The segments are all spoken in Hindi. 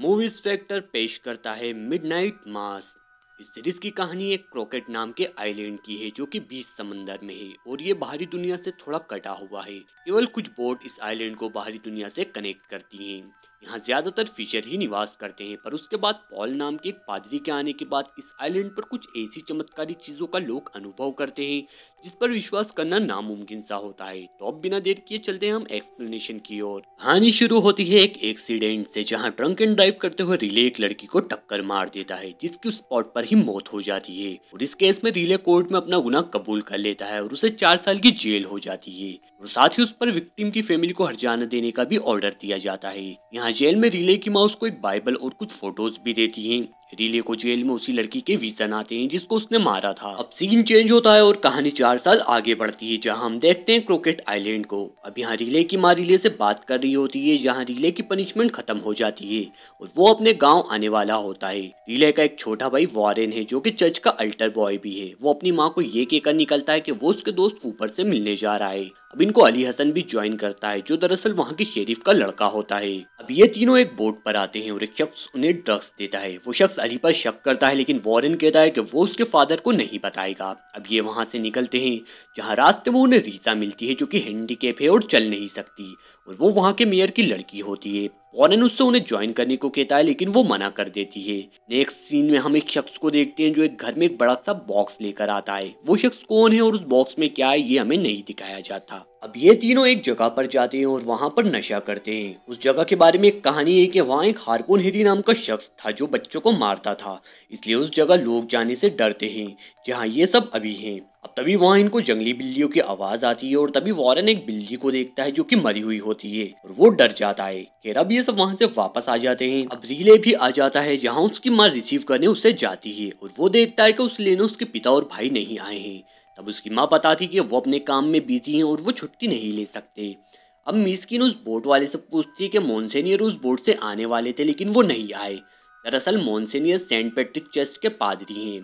मूवीज फैक्टर पेश करता है मिडनाइट मास इस सीरीज की कहानी एक क्रोकेट नाम के आइलैंड की है जो कि बीच समंदर में है और ये बाहरी दुनिया से थोड़ा कटा हुआ है केवल कुछ बोट इस आइलैंड को बाहरी दुनिया से कनेक्ट करती हैं यहाँ ज्यादातर फिशर ही निवास करते हैं पर उसके बाद पॉल नाम के एक पादरी के आने के बाद इस आइलैंड पर कुछ ऐसी चमत्कारी चीजों का लोग अनुभव करते हैं जिस पर विश्वास करना नामुमकिन सा होता है तो अब बिना देर किए चलते हैं हम एक्सप्लेनेशन की ओर कहानी शुरू होती है एक एक्सीडेंट से जहाँ ट्रंक एंड ड्राइव करते हुए रिले एक लड़की को टक्कर मार देता है जिसकी स्पॉट पर ही मौत हो जाती है और इस केस में रिले कोर्ट में अपना गुना कबूल कर लेता है और उसे चार साल की जेल हो जाती है और साथ ही उस पर विक्टिम की फैमिली को हरजाना देने का भी ऑर्डर दिया जाता है यहाँ जेल में रिले की माँ उसको एक बाइबल और कुछ फोटोज भी देती है रिले को जेल में उसी लड़की के वीजन आते हैं जिसको उसने मारा था अब सीन चेंज होता है और कहानी चार साल आगे बढ़ती है जहाँ हम देखते हैं क्रोकेट आइलैंड को अब यहाँ रिले की माँ रिले से बात कर रही होती है जहाँ रिले की पनिशमेंट खत्म हो जाती है और वो अपने गाँव आने वाला होता है रिले का एक छोटा भाई वॉरेन है जो की चर्च का अल्टर बॉय भी है वो अपनी माँ को ये कहकर निकलता है की वो उसके दोस्त ऊपर से मिलने जा रहा है अब इनको अली हसन भी ज्वाइन करता है जो दरअसल वहाँ के शेरीफ का लड़का होता है अब ये तीनों एक बोट पर आते हैं और एक शख्स उन्हें ड्रग्स देता है वो शख्स अली पर शक करता है लेकिन वॉरन कहता है कि वो उसके फादर को नहीं बताएगा अब ये वहाँ से निकलते हैं जहाँ रास्ते में उन्हें रीसा मिलती है जो कि हैंडीकेप है और चल नहीं सकती और वो वहाँ के मेयर की लड़की होती है फॉरन उससे उन्हें ज्वाइन करने को कहता है लेकिन वो मना कर देती है नेक्स्ट सीन में हम एक शख्स को देखते हैं जो एक घर में एक बड़ा सा बॉक्स लेकर आता है वो शख्स कौन है और उस बॉक्स में क्या है ये हमें नहीं दिखाया जाता अब ये तीनों एक जगह पर जाते हैं और वहाँ पर नशा करते हैं उस जगह के बारे में एक कहानी है कि वहाँ एक हारकोन हेरी नाम का शख्स था जो बच्चों को मारता था इसलिए उस जगह लोग जाने से डरते हैं जहाँ ये सब अभी हैं अब तभी वहाँ इनको जंगली बिल्लियों की आवाज आती है और तभी वॉरन एक बिल्ली को देखता है जो कि मरी हुई होती है और वो डर जाता है भी ये सब वहाँ से वापस आ जाते हैं अब रीले भी आ जाता है जहाँ उसकी माँ रिसीव करने उसे जाती है और वो देखता है कि उस लेने उसके पिता और भाई नहीं आए हैं तब उसकी माँ बताती कि वो अपने काम में बीती है और वो छुट्टी नहीं ले सकते अब मिसकिन उस बोट वाले से पूछती है कि मोनसेनियर उस बोट से आने वाले थे लेकिन वो नहीं आए दरअसल मोनसेनियर सेंट पेट्रिक चर्च के पादरी हैं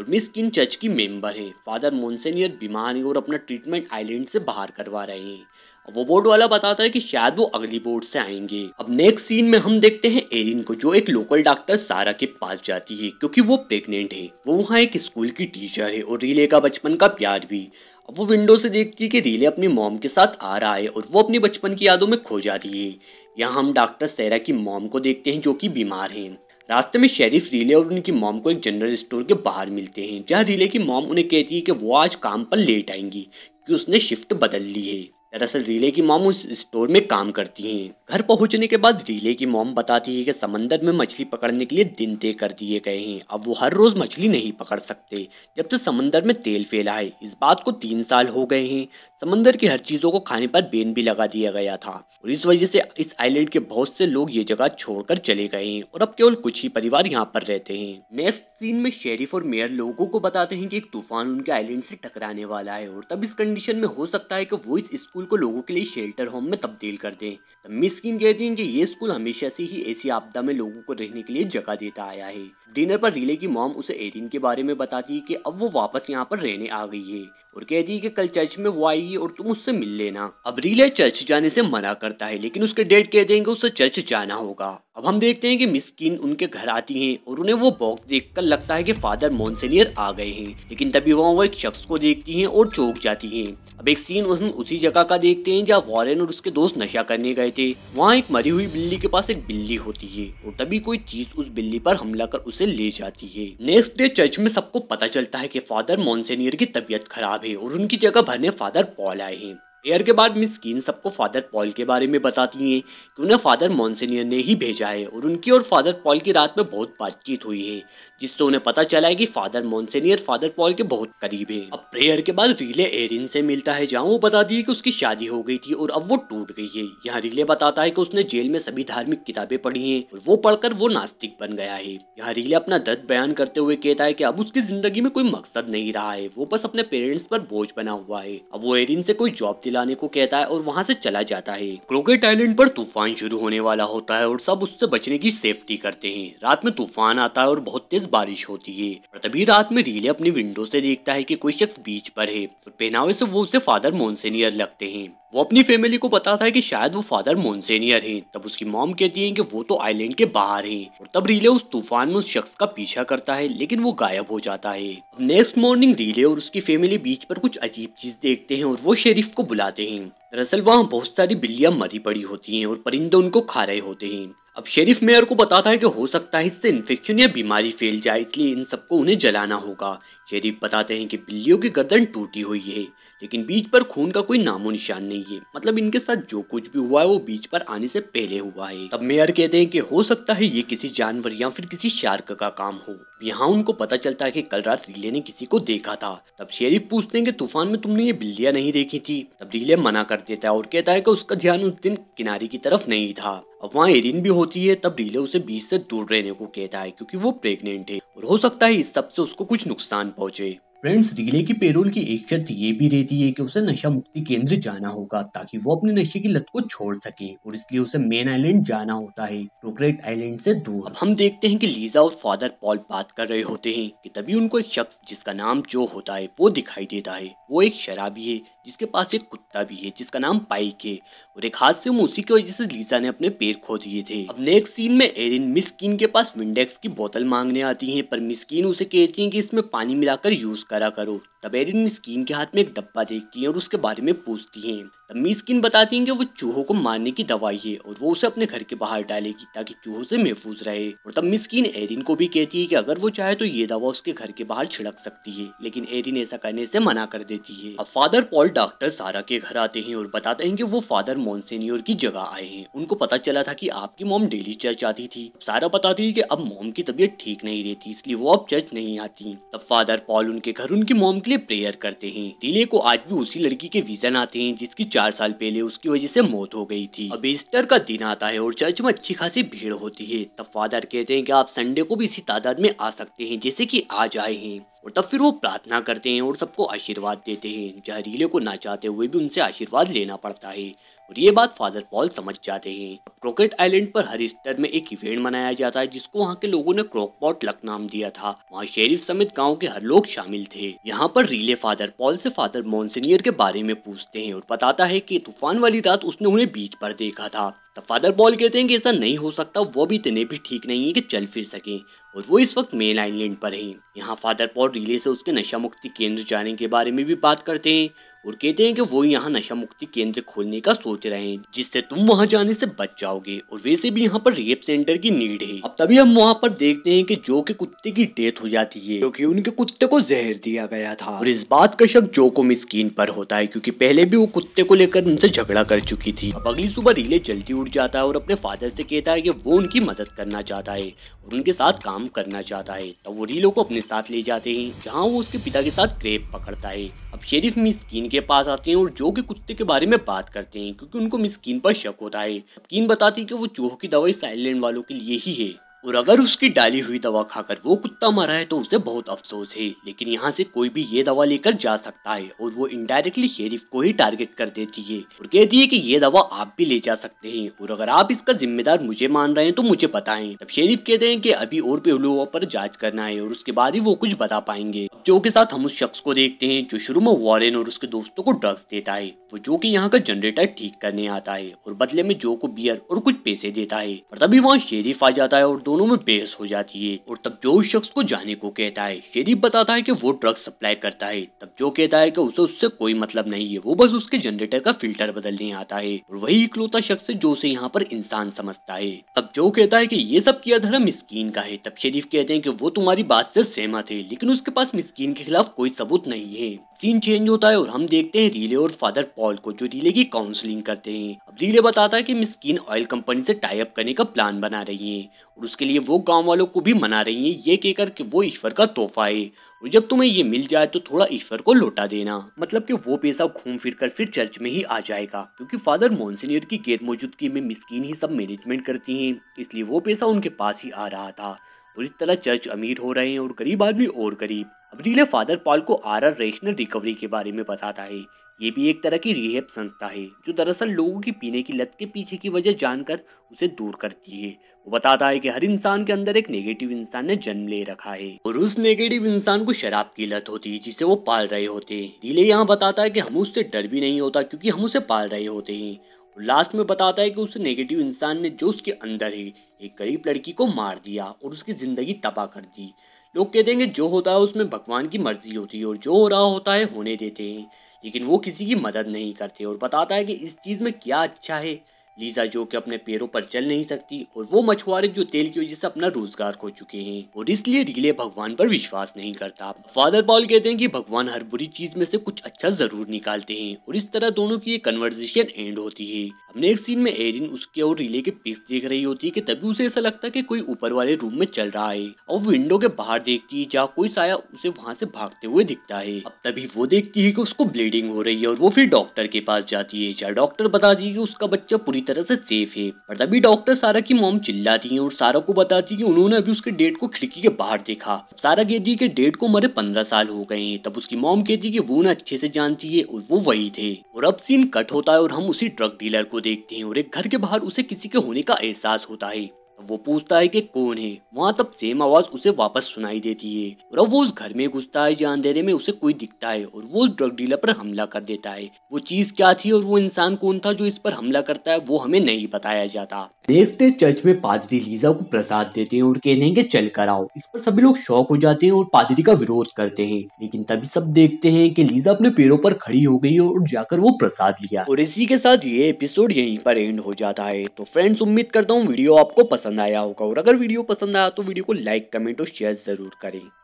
और मिस किन चर्च की मेंबर हैं फादर मोनसेनियर बीमार हैं और अपना ट्रीटमेंट आइलैंड से बाहर करवा रहे हैं अब वो बोर्ड वाला बताता है कि शायद वो अगली बोर्ड से आएंगे अब नेक्स्ट सीन में हम देखते हैं एरिन को जो एक लोकल डॉक्टर सारा के पास जाती है क्योंकि वो प्रेग्नेंट है वो वहाँ एक स्कूल की टीचर है और रीले का बचपन का प्यार भी अब वो विंडो से देखती है कि रीले अपनी मॉम के साथ आ रहा है और वो अपने बचपन की यादों में खो जाती है यहाँ हम डॉक्टर सैरा की मॉम को देखते हैं जो कि बीमार हैं रास्ते में शेरिफ रीले और उनकी मॉम को एक जनरल स्टोर के बाहर मिलते हैं जहाँ रीले की मॉम उन्हें कहती है कि वो आज काम पर लेट आएंगी कि उसने शिफ्ट बदल ली है दरअसल रीले की मोम उस स्टोर में काम करती हैं घर पहुंचने के बाद रीले की मोम बताती है कि समंदर में मछली पकड़ने के लिए दिन तय कर दिए गए हैं अब वो हर रोज़ मछली नहीं पकड़ सकते जब से समंदर में तेल फैला है इस बात को तीन साल हो गए हैं समंदर की हर चीज़ों को खाने पर बैन भी लगा दिया गया था और इस वजह से इस आईलैंड के बहुत से लोग ये जगह छोड़कर चले गए हैं और अब केवल कुछ ही परिवार यहाँ पर रहते हैं नेक्स्ट सीन में शेरिफ और मेयर लोगों को बताते हैं कि एक तूफान उनके आइलैंड से टकराने वाला है और तब इस कंडीशन में हो सकता है कि वो इस स्कूल स्कूल को लोगों के लिए शेल्टर होम में तब्दील कर दें तम्मी स्कीम कहती हैं कि ये स्कूल हमेशा से ही ऐसी आपदा में लोगों को रहने के लिए जगह देता आया है डिनर पर रिले की मॉम उसे एरिन के बारे में बताती है कि अब वो वापस यहाँ पर रहने आ गई है और कहती है कि कल चर्च में वो आएगी और तुम उससे मिल लेना अब रीले चर्च जाने से मना करता है लेकिन उसके डेट कह देंगे उसे चर्च जाना होगा अब हम देखते हैं कि किन उनके घर आती हैं और उन्हें वो बॉक्स देखकर लगता है कि फादर मोनसेनियर आ गए हैं लेकिन तभी वहाँ वो एक शख्स को देखती हैं और चौक जाती हैं अब एक सीन हम उसी जगह का देखते हैं जहाँ वॉरेन और उसके दोस्त नशा करने गए थे वहाँ एक मरी हुई बिल्ली के पास एक बिल्ली होती है और तभी कोई चीज उस बिल्ली पर हमला कर उसे ले जाती है नेक्स्ट डे चर्च में सबको पता चलता है की फादर मोनसेनियर की तबीयत खराब साहब है और उनकी जगह भरने फादर पॉल आए हैं एयर के बाद मिस कीन सबको फादर पॉल के बारे में बताती हैं कि उन्हें फादर मॉन्सेनियर ने ही भेजा है और उनकी और फादर पॉल की रात में बहुत बातचीत हुई है जिससे उन्हें पता चला है कि फादर मोन्सेनियर फादर पॉल के बहुत करीब है अब प्रेयर के बाद रिले एरिन से मिलता है जहाँ वो बता दिए कि उसकी शादी हो गई थी और अब वो टूट गई है यहाँ रिले बताता है कि उसने जेल में सभी धार्मिक किताबें पढ़ी हैं और वो पढ़कर वो नास्तिक बन गया है यहाँ रिले अपना दर्द बयान करते हुए कहता है की अब उसकी जिंदगी में कोई मकसद नहीं रहा है वो बस अपने पेरेंट्स पर बोझ बना हुआ है अब वो एरिन से कोई जॉब दिलाने को कहता है और वहाँ से चला जाता है क्रोकेट आईलैंड पर तूफान शुरू होने वाला होता है और सब उससे बचने की सेफ्टी करते हैं रात में तूफान आता है और बहुत तेज बारिश होती है और तभी रात में रीले अपने विंडो से देखता है कि कोई शख्स बीच पर है और पहनावे से वो उसे फादर मोनसेनियर लगते हैं वो अपनी फैमिली को बताता है कि शायद वो फादर मोनसेनियर हैं तब उसकी मॉम कहती है कि वो तो आइलैंड के बाहर हैं और तब रीले उस तूफान में उस शख्स का पीछा करता है लेकिन वो गायब हो जाता है नेक्स्ट मॉर्निंग रीले और उसकी फैमिली बीच पर कुछ अजीब चीज देखते हैं और वो शेरीफ को बुलाते हैं दरअसल वहाँ बहुत सारी बिल्लियाँ मरी पड़ी होती हैं और परिंदे उनको खा रहे होते हैं अब शेरिफ मेयर को बताता है कि हो सकता है इससे इन्फेक्शन या बीमारी फैल जाए इसलिए इन सबको उन्हें जलाना होगा शेरिफ बताते हैं कि बिल्लियों की गर्दन टूटी हुई है लेकिन बीच पर खून का कोई नामो निशान नहीं है मतलब इनके साथ जो कुछ भी हुआ है वो बीच पर आने से पहले हुआ है तब मेयर कहते हैं कि हो सकता है ये किसी जानवर या फिर किसी शार्क का काम हो यहाँ उनको पता चलता है कि कल रात रीले ने किसी को देखा था तब शेरिफ पूछते हैं कि तूफान में तुमने ये बिल्लियाँ नहीं देखी थी तब रीले मना कर देता है और कहता है कि उसका ध्यान उस दिन किनारे की तरफ नहीं था अब वहाँ एरिन भी होती है तब रीले उसे बीच से दूर रहने को कहता है क्योंकि वो प्रेग्नेंट है और हो सकता है इस सब से उसको कुछ नुकसान पहुंचे फ्रेंड्स रिले की पेरोल की एक शर्त ये भी रहती है कि उसे नशा मुक्ति केंद्र जाना होगा ताकि वो अपने नशे की लत को छोड़ सके और इसलिए उसे मेन आइलैंड जाना होता है टोक्रेट आइलैंड से दूर अब हम देखते हैं कि लीजा और फादर पॉल बात कर रहे होते हैं कि तभी उनको एक शख्स जिसका नाम जो होता है वो दिखाई देता है वो एक शराबी है जिसके पास एक कुत्ता भी है जिसका नाम पाइक है और एक हाथ से उसी की वजह से लीजा ने अपने पैर खो दिए थे अब नेक्स्ट सीन में एरिन मिसकिन के पास विंडेक्स की बोतल मांगने आती है पर मिसकिन उसे कहती है की इसमें पानी मिलाकर यूज करा करो तब एरिन मिसकीन के हाथ में एक डब्बा देखती है और उसके बारे में पूछती है तब मिसकीन बताती है कि वो चूहों को मारने की दवाई है और वो उसे अपने घर के बाहर डालेगी ताकि चूहों से महफूज रहे और तब मिसकीन एरिन को भी कहती है कि अगर वो चाहे तो ये दवा उसके घर के बाहर छिड़क सकती है लेकिन एरिन ऐसा करने से मना कर देती है अब फादर पॉल डॉक्टर सारा के घर आते हैं और बताते हैं की वो फादर मोनसेनियोर की जगह आए हैं उनको पता चला था की आपकी मोम डेली चर्च आती थी सारा बताती है की अब मोम की तबीयत ठीक नहीं रहती इसलिए वो अब चर्च नहीं आती तब फादर पॉल उनके घर उनकी मोम की लिए प्रेयर करते हैं टीले को आज भी उसी लड़की के विजन आते हैं जिसकी चार साल पहले उसकी वजह से मौत हो गई थी अब ईस्टर का दिन आता है और चर्च में अच्छी खासी भीड़ होती है तब फादर कहते हैं कि आप संडे को भी इसी तादाद में आ सकते हैं जैसे कि आज आए हैं और तब फिर वो प्रार्थना करते हैं और सबको आशीर्वाद देते हैं जहरीले को ना चाहते हुए भी उनसे आशीर्वाद लेना पड़ता है और ये बात फादर पॉल समझ जाते हैं क्रॉकेट आइलैंड पर हर ईस्टर में एक इवेंट मनाया जाता है जिसको वहाँ के लोगों ने क्रॉकपॉट लक नाम दिया था वहाँ शेरिफ समेत गाँव के हर लोग शामिल थे यहाँ पर रीले फादर पॉल से फादर मोनसिनियर के बारे में पूछते हैं और बताता है की तूफान वाली रात उसने उन्हें बीच पर देखा था तो फादर पॉल कहते हैं कि ऐसा नहीं हो सकता वो भी इतने भी ठीक नहीं है कि चल फिर सके और वो इस वक्त मेन आइलैंड पर हैं यहाँ फादर पॉल रिले से उसके नशा मुक्ति केंद्र जाने के बारे में भी बात करते हैं और कहते हैं कि वो यहाँ नशा मुक्ति केंद्र खोलने का सोच रहे हैं जिससे तुम वहाँ जाने से बच जाओगे और वैसे भी यहाँ पर रेप सेंटर की नीड है अब तभी हम वहाँ पर देखते हैं कि जो के कुत्ते की डेथ हो जाती है क्योंकि उनके कुत्ते को जहर दिया गया था और इस बात का शक जो को मिस्किन पर होता है क्योंकि पहले भी वो कुत्ते को लेकर उनसे झगड़ा कर चुकी थी अब अगली सुबह रिले चलती टूट जाता है और अपने फादर से कहता है कि वो उनकी मदद करना चाहता है और उनके साथ काम करना चाहता है तब वो रीलो को अपने साथ ले जाते हैं जहाँ वो उसके पिता के साथ क्रेप पकड़ता है अब शेरिफ मिसकीन के पास आते हैं और जो के कुत्ते के बारे में बात करते हैं क्योंकि उनको मिसकीन पर शक होता है मिसकीन बताती है कि वो चूहों की दवाई साइलेंट वालों के लिए ही है और अगर उसकी डाली हुई दवा खाकर वो कुत्ता मरा है तो उसे बहुत अफसोस है लेकिन यहाँ से कोई भी ये दवा लेकर जा सकता है और वो इनडायरेक्टली शेरिफ को ही टारगेट कर देती है और कहती है कि ये दवा आप भी ले जा सकते हैं और अगर आप इसका जिम्मेदार मुझे मान रहे हैं तो मुझे बताएं तब शेरिफ कहते हैं की अभी और पहलुओं पर जाँच करना है और उसके बाद ही वो कुछ बता पाएंगे जो के साथ हम उस शख्स को देखते हैं जो शुरू में वॉरन और उसके दोस्तों को ड्रग्स देता है वो जो की यहाँ का जनरेटर ठीक करने आता है और बदले में जो को बियर और कुछ पैसे देता है और तभी वहाँ शेरिफ आ जाता है और दोनों में बेहस हो जाती है और तब जो उस शख्स को जाने को कहता है शरीफ बताता है की वो ड्रग सप्लाई करता है तब जो कहता है कि उसे उससे कोई मतलब नहीं है वो बस उसके जनरेटर का फिल्टर बदलने आता है और वही इकलौता शख्स है जो उसे यहाँ पर इंसान समझता है तब जो कहता है की ये सब किया धर्म मिस्किन का है तब शरीफ कहते हैं की वो तुम्हारी बात से सहमत है लेकिन उसके पास मिस्कीन के खिलाफ कोई सबूत नहीं है सीन चेंज होता है और हम देखते हैं रीले और फादर पॉल को जो रीले की काउंसलिंग करते हैं अब रीले बताता है कि मिस्कीन ऑयल कंपनी से टाई अप करने का प्लान बना रही है और उसके के लिए वो गांव वालों को भी मना रही हैं ये कहकर कि वो ईश्वर का तोहफा है और जब तुम्हें ये मिल जाए तो थोड़ा ईश्वर को लौटा देना मतलब कि वो पैसा घूम फिर कर फिर चर्च में ही आ जाएगा क्योंकि फादर मोनसिनियर की गैर मौजूदगी में मिस्किन ही सब मैनेजमेंट करती हैं इसलिए वो पैसा उनके पास ही आ रहा था और इस तरह चर्च अमीर हो रहे हैं और गरीब आदमी और गरीब रीले फादर पॉल को आर आर रेशनल रिकवरी के बारे में बताता है ये भी एक तरह की रिहेप संस्था है जो दरअसल लोगों की पीने की लत के पीछे की वजह जानकर उसे दूर करती है वो बताता है कि हर इंसान के अंदर एक नेगेटिव इंसान ने जन्म ले रखा है और उस नेगेटिव इंसान को शराब की लत होती है जिसे वो पाल रहे होते हैं दिले यहाँ बताता है कि हम उससे डर भी नहीं होता क्योंकि हम उसे पाल रहे होते हैं और लास्ट में बताता है कि उस नेगेटिव इंसान ने जो उसके अंदर है एक गरीब लड़की को मार दिया और उसकी ज़िंदगी तबाह कर दी लोग कहते हैं कि जो होता है उसमें भगवान की मर्जी होती है और जो हो रहा होता है होने देते हैं लेकिन वो किसी की मदद नहीं करते और बताता है कि इस चीज़ में क्या अच्छा है लीजा जो कि अपने पैरों पर चल नहीं सकती और वो मछुआरे जो तेल की वजह से अपना रोजगार खो चुके हैं और इसलिए रिले भगवान पर विश्वास नहीं करता फादर पॉल कहते हैं कि भगवान हर बुरी चीज में से कुछ अच्छा जरूर निकालते हैं और इस तरह दोनों की ये कन्वर्जेशन एंड होती है हमने एक सीन में एरिन उसके और रिले के पीस देख रही होती है की तभी उसे ऐसा लगता है कोई ऊपर वाले रूम में चल रहा है और विंडो के बाहर देखती है जहाँ कोई साया उसे वहाँ से भागते हुए दिखता है अब तभी वो देखती है की उसको ब्लीडिंग हो रही है और वो फिर डॉक्टर के पास जाती है जहाँ डॉक्टर बता दी की उसका बच्चा पूरी तरह से सेफ है पर तभी डॉक्टर सारा की मोम चिल्लाती है और सारा को बताती है कि उन्होंने अभी उसके डेट को खिड़की के बाहर देखा सारा कहती है कि डेट को मरे पंद्रह साल हो गए हैं तब उसकी मोम कहती है कि वो ना अच्छे से जानती है और वो वही थे और अब सीन कट होता है और हम उसी ड्रग डीलर को देखते हैं और एक घर के बाहर उसे किसी के होने का एहसास होता है वो पूछता है कि कौन है वहाँ तब सेम आवाज उसे वापस सुनाई देती है और वो उस घर में घुसता है जहाँ अंधेरे में उसे कोई दिखता है और वो उस ड्रग डीलर पर हमला कर देता है वो चीज क्या थी और वो इंसान कौन था जो इस पर हमला करता है वो हमें नहीं बताया जाता देखते चर्च में पादरी लीजा को प्रसाद देते हैं और कहने के चल कर आओ इस पर सभी लोग शौक हो जाते हैं और पादरी का विरोध करते हैं लेकिन तभी सब देखते हैं कि लीजा अपने पैरों पर खड़ी हो गई और जाकर वो प्रसाद लिया और इसी के साथ ये एपिसोड यहीं पर एंड हो जाता है तो फ्रेंड्स उम्मीद करता हूँ वीडियो आपको पसंद आया होगा और अगर वीडियो पसंद आया तो वीडियो को लाइक कमेंट और शेयर जरूर करें